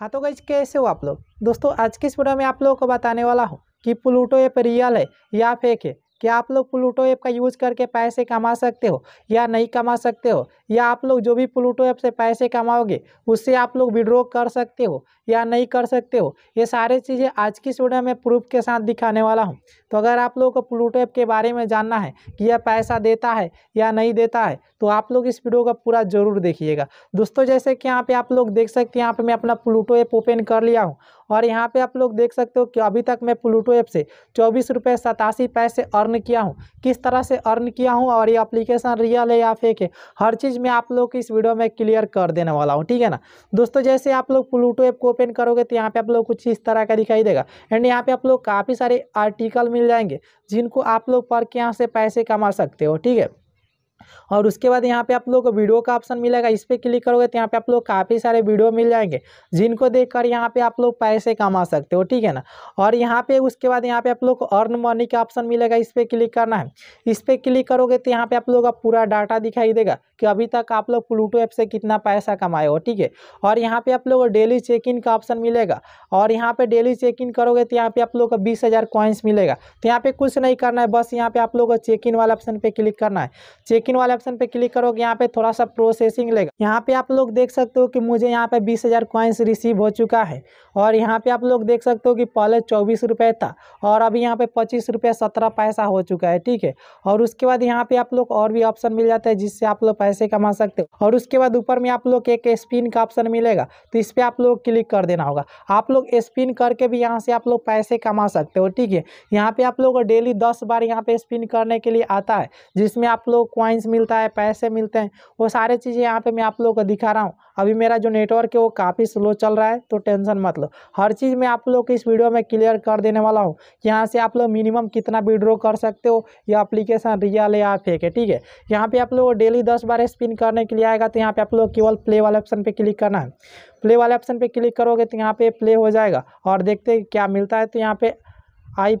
हाँ तो गई कैसे हो आप लोग दोस्तों आज की इस वीडियो में आप लोगों को बताने वाला हूँ कि प्लूटो ऐप रियल है या फेक है क्या आप लोग प्लूटो ऐप का यूज़ करके पैसे कमा सकते हो या नहीं कमा सकते हो या आप लोग जो भी प्लूटो ऐप से पैसे कमाओगे उससे आप लोग विड्रॉ कर सकते हो या नहीं कर सकते हो ये सारे चीज़ें आज की वीडियो में प्रूफ के साथ दिखाने वाला हूँ तो अगर आप लोगों को प्लूटो ऐप के बारे में जानना है कि यह पैसा देता है या नहीं देता है तो आप लोग इस वीडियो का पूरा ज़रूर देखिएगा दोस्तों जैसे कि यहाँ पे आप लोग देख सकते हैं यहाँ पे मैं अपना प्लूटो ऐप ओपन कर लिया हूँ और यहाँ पे आप लोग देख सकते हो कि अभी तक मैं प्लूटो ऐप से चौबीस रुपये सतासी पैसे और अर्न किया हूँ किस तरह से अर्न किया हूँ और ये अप्लीकेशन रियल है या फेक है हर चीज़ मैं आप लोग को इस वीडियो में क्लियर कर देने वाला हूँ ठीक है ना दोस्तों जैसे आप लोग प्लूटो ऐप को ओपन करोगे तो यहाँ पे आप लोग कुछ इस तरह का दिखाई देगा एंड यहाँ पे आप लोग काफ़ी सारे आर्टिकल मिल जाएंगे जिनको आप लोग पढ़ के यहाँ से पैसे कमा सकते हो ठीक है और उसके बाद यहाँ पे आप लोग को वीडियो का ऑप्शन मिलेगा इस पर क्लिक करोगे तो यहाँ पे आप लोग काफ़ी सारे वीडियो मिल जाएंगे जिनको देख कर यहाँ पे आप लोग पैसे कमा सकते हो ठीक है ना और यहाँ पे उसके बाद यहाँ पे आप लोग को अर्न मनी का ऑप्शन मिलेगा इस पर क्लिक करना है इस पर क्लिक करोगे तो यहाँ पर आप लोग का पूरा डाटा दिखाई देगा कि अभी तक आप लोग प्लूटो ऐप से कितना पैसा कमाए हो ठीक है और यहाँ पर आप लोग को डेली चेक इन का ऑप्शन मिलेगा और यहाँ पर डेली चेक इन करोगे तो यहाँ पर आप लोग को बीस हज़ार मिलेगा तो यहाँ पे कुछ नहीं करना है बस यहाँ पर आप लोग को चेक इन वाला ऑप्शन पर क्लिक करना है चेक इन सेकंड वाले ऑप्शन पे क्लिक करोगे यहाँ पे थोड़ा सा प्रोसेसिंग लेगा यहाँ पे आप लोग देख सकते हो कि मुझे यहाँ पे बीस हज़ार कॉइन्स रिसीव हो चुका है और यहाँ पे आप लोग देख सकते हो कि पहले चौबीस रुपये था और अभी यहाँ पे पच्चीस रुपये सत्रह पैसा हो चुका है ठीक है और उसके बाद यहाँ पे आप लोग और भी ऑप्शन मिल जाता है जिससे आप लोग पैसे कमा सकते हो और उसके बाद ऊपर में आप लोग एक स्पिन का ऑप्शन मिलेगा तो इस पर आप लोग क्लिक कर देना होगा आप लोग स्पिन करके भी यहाँ से आप लोग पैसे कमा सकते हो ठीक है यहाँ पे आप लोग डेली दस बार यहाँ पे स्पिन करने के लिए आता है जिसमें आप लोग क्वाइन साइंस मिलता है पैसे मिलते हैं वो सारे चीज़ें यहाँ पे मैं आप लोगों को दिखा रहा हूँ अभी मेरा जो नेटवर्क है वो काफ़ी स्लो चल रहा है तो टेंशन मत लो हर चीज़ मैं आप लोग को इस वीडियो में क्लियर कर देने वाला हूँ यहाँ से आप लोग मिनिमम कितना विड्रॉ कर सकते हो या अप्लीकेशन रियल या फेक है ठीक है यहाँ पर आप लोग डेली दस बार स्पिन करने के लिए आएगा तो यहाँ पर आप लोग केवल प्ले वाले ऑप्शन पर क्लिक करना है प्ले वाले ऑप्शन पर क्लिक करोगे तो यहाँ पर प्ले हो जाएगा और देखते क्या मिलता है तो यहाँ पर आई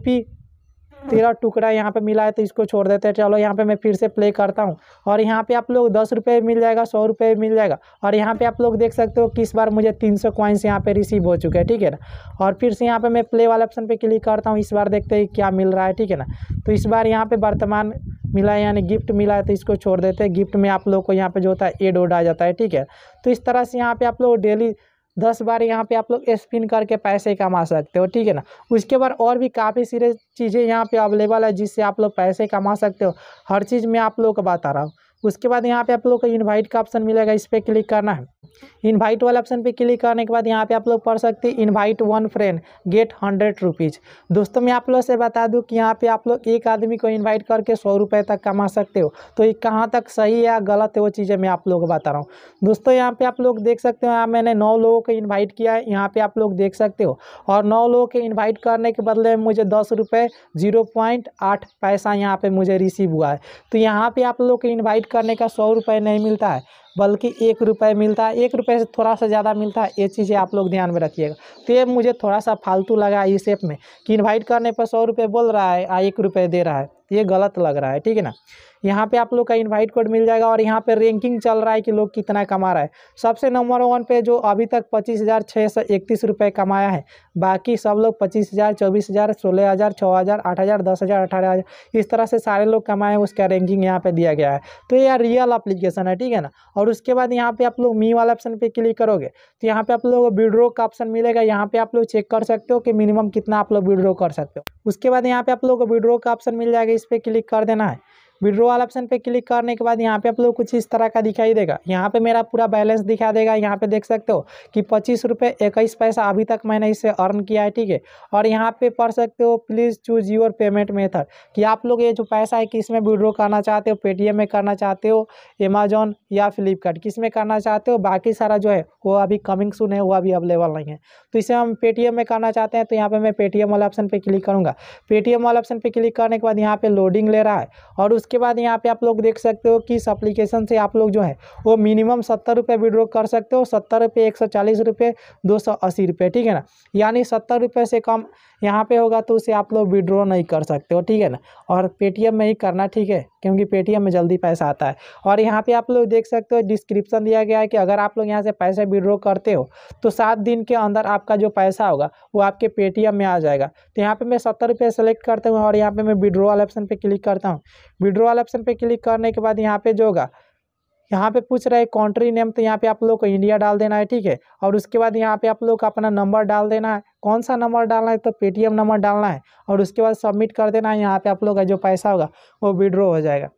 तेरा टुकड़ा यहाँ पे मिला है तो इसको छोड़ देते हैं चलो यहाँ पे मैं फिर से प्ले करता हूँ और यहाँ पे आप लोग दस रुपये मिल जाएगा सौ रुपये मिल जाएगा और यहाँ पे आप लोग देख सकते हो किस बार मुझे तीन सौ क्वाइंस यहाँ पे रिसीव हो चुके हैं ठीक है ना और फिर से यहाँ पर मैं प्ले वाले ऑप्शन पर क्लिक करता हूँ इस बार देखते हैं क्या मिल रहा है ठीक है ना तो इस बार यहाँ पर वर्तमान मिला है यानी गिफ्ट मिला है तो इसको छोड़ देते हैं गिफ्ट में आप लोग को यहाँ पर जो होता है एड ओड आ जाता है ठीक है तो इस तरह से यहाँ पर आप लोग डेली दस बार यहाँ पे आप लोग स्पिन करके पैसे कमा सकते हो ठीक है ना उसके बाद और भी काफ़ी सीरे चीज़ें यहाँ पे अवेलेबल है जिससे आप लोग पैसे कमा सकते हो हर चीज़ मैं आप लोग को बता रहा हूँ उसके बाद यहाँ पे आप लोग को इनवाइट का ऑप्शन मिलेगा इस पर क्लिक करना है इनवाइट वाले ऑप्शन पे क्लिक करने के बाद यहाँ पे आप लोग पढ़ सकते हैं invite one friend get hundred rupees दोस्तों मैं आप लोग से बता दूँ कि यहाँ पे आप लोग एक आदमी को इनवाइट करके सौ रुपये तक कमा सकते हो तो ये कहाँ तक सही है या गलत है वो चीज़ें मैं आप लोग को बता रहा हूँ दोस्तों यहाँ पर आप लोग देख सकते हो यहाँ मैंने नौ लोगों को इन्वाइट किया है यहाँ पर आप लोग देख सकते हो और नौ लोगों के इन्वाइट करने के बदले में मुझे दस रुपये जीरो पॉइंट आठ पैसा यहाँ पर मुझे रिसीव हुआ है तो यहाँ पर आप लोग को इन्वाइट करने का सौ रुपये नहीं मिलता है बल्कि एक रुपये मिलता है एक रुपये से थोड़ा सा ज़्यादा मिलता है ये चीज़ें आप लोग ध्यान में रखिएगा तो ये मुझे थोड़ा सा फालतू लगा इस ऐप में कि इन्वाइट करने पर सौ रुपये बोल रहा है आ एक रुपये दे रहा है ये गलत लग रहा है ठीक है ना यहाँ पे आप लोग का इनवाइट कोड मिल जाएगा और यहाँ पे रैंकिंग चल रहा है कि लोग कितना कमा रहा है सबसे नंबर वन पे जो अभी तक पच्चीस हज़ार छः सौ इकतीस रुपये कमाया है बाकी सब लोग पच्चीस हज़ार चौबीस हज़ार सोलह हज़ार छः हज़ार आठ हज़ार दस हज़ार अठारह हज़ार इस तरह से सारे लोग कमाए उसका रैंकिंग यहाँ पर दिया गया है तो यह रियल अप्लीकेशन है ठीक है ना और उसके बाद यहाँ पर आप लोग मी वाला ऑप्शन पर क्लिक करोगे तो यहाँ पर आप लोग विड्रो का ऑप्शन मिलेगा यहाँ पर आप लोग चेक कर सकते हो कि मिनिमम कितना आप लोग विड्रो कर सकते हो उसके बाद यहाँ पर आप लोग को विड्रो का ऑप्शन मिल जाएगा इस पर क्लिक कर देना है विड्रो वाला ऑप्शन पे क्लिक करने के बाद यहाँ पे आप लोग कुछ इस तरह का दिखाई देगा यहाँ पे मेरा पूरा बैलेंस दिखा देगा यहाँ पे देख सकते हो कि पच्चीस रुपये इक्कीस पैसा अभी तक मैंने इसे अर्न किया है ठीक है और यहाँ पे पढ़ सकते हो please choose your payment method कि आप लोग ये जो पैसा है किस में विड्रो करना चाहते हो पेटीएम में करना चाहते हो अमेजोन या फ्लिपकार्ट किस में करना चाहते हो बाकी सारा जो है वो अभी कमिंग सुन है वो अभी अवेलेबल नहीं है तो इसे हम पेटीएम में करना चाहते हैं तो यहाँ पर मैं पेटीएम वाला ऑप्शन पर क्लिक करूँगा पेटीएम वाला ऑप्शन पर क्लिक करने के बाद यहाँ पर लोडिंग ले रहा है और उसके उसके बाद यहाँ पे आप लोग देख सकते हो कि इस अप्लीकेशन से आप लोग जो है वो मिनिमम सत्तर रुपये विड्रॉ कर सकते हो सत्तर रुपये एक सौ चालीस रुपये दो सौ अस्सी रुपये ठीक है ना यानी सत्तर रुपये से कम यहाँ पे होगा तो उसे आप लोग विड्रॉ नहीं कर सकते हो ठीक है ना और पेटीएम में ही करना ठीक है क्योंकि पेटीएम में जल्दी पैसा आता है और यहाँ पे आप लोग देख सकते हो डिस्क्रिप्शन दिया गया है कि अगर आप लोग यहाँ से पैसे विड्रॉ करते हो तो सात दिन के अंदर आपका जो पैसा होगा वो आपके पेटीएम में आ जाएगा तो यहाँ पे मैं सत्तर रुपये सेलेक्ट करता हूँ और यहाँ पे मैं वाले ऑप्शन पर क्लिक करता हूँ विड्रॉल ऑप्शन पर क्लिक करने के बाद यहाँ पे जो होगा यहाँ पे पूछ रहा है कंट्री नेम तो यहाँ पे आप लोग को इंडिया डाल देना है ठीक है और उसके बाद यहाँ पे आप लोग का अपना नंबर डाल देना है कौन सा नंबर डालना है तो पेटीएम नंबर डालना है और उसके बाद सबमिट कर देना है यहाँ पे आप लोग का जो पैसा होगा वो विड्रॉ हो जाएगा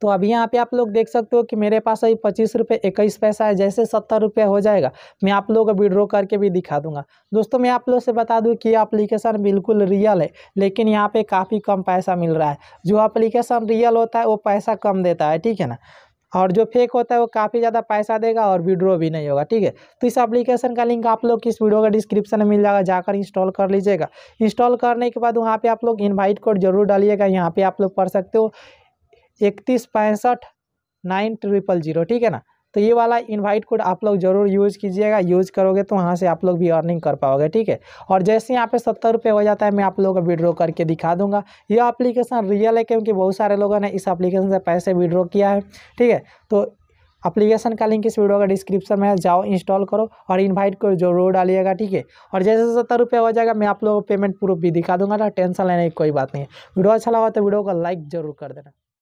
तो अभी यहाँ पे आप लोग देख सकते हो कि मेरे पास अभी पच्चीस रुपये इक्कीस पैसा है जैसे सत्तर रुपये हो जाएगा मैं आप लोग को विड्रॉ करके भी दिखा दूंगा दोस्तों मैं आप लोग से बता दूँ कि ये अप्लीकेशन बिल्कुल रियल है लेकिन यहाँ पे काफ़ी कम पैसा मिल रहा है जो अप्लीकेशन रियल होता है वो पैसा कम देता है ठीक है ना और जो फेक होता है वो काफ़ी ज़्यादा पैसा देगा और विड्रो भी नहीं होगा ठीक है तो इस एप्लीकेशन का लिंक आप लोग इस वीडियो का डिस्क्रिप्शन में मिल जाएगा जाकर इंस्टॉल कर लीजिएगा इंस्टॉल करने के बाद वहाँ पर आप लोग इन्वाइट कोड जरूर डालिएगा यहाँ पर आप लोग पढ़ सकते हो इकतीस पैंसठ नाइन ट्रिपल जीरो ठीक है ना तो ये वाला इनवाइट कोड आप लोग जरूर यूज़ कीजिएगा यूज़ करोगे तो वहाँ से आप लोग भी अर्निंग कर पाओगे ठीक है और जैसे यहाँ पे सत्तर रुपये हो जाता है मैं आप लोगों को विड्रॉ करके दिखा दूंगा ये एप्लीकेशन रियल है क्योंकि बहुत सारे लोगों ने इस एप्लीकेशन से पैसे विड्रॉ किया है ठीक है तो अप्लीकेशन का लिंक इस वीडियो का डिस्क्रिप्शन में है जाओ इंस्टॉल करो और इनवाइट को जरूर डालिएगा ठीक है और जैसे सत्तर रुपये हो जाएगा मैं आप लोगों को पेमेंट प्रूफ भी दिखा दूंगा ना टेंशन लेने की कोई बात नहीं है वीडियो अच्छा लगा तो वीडियो को लाइक जरूर कर देना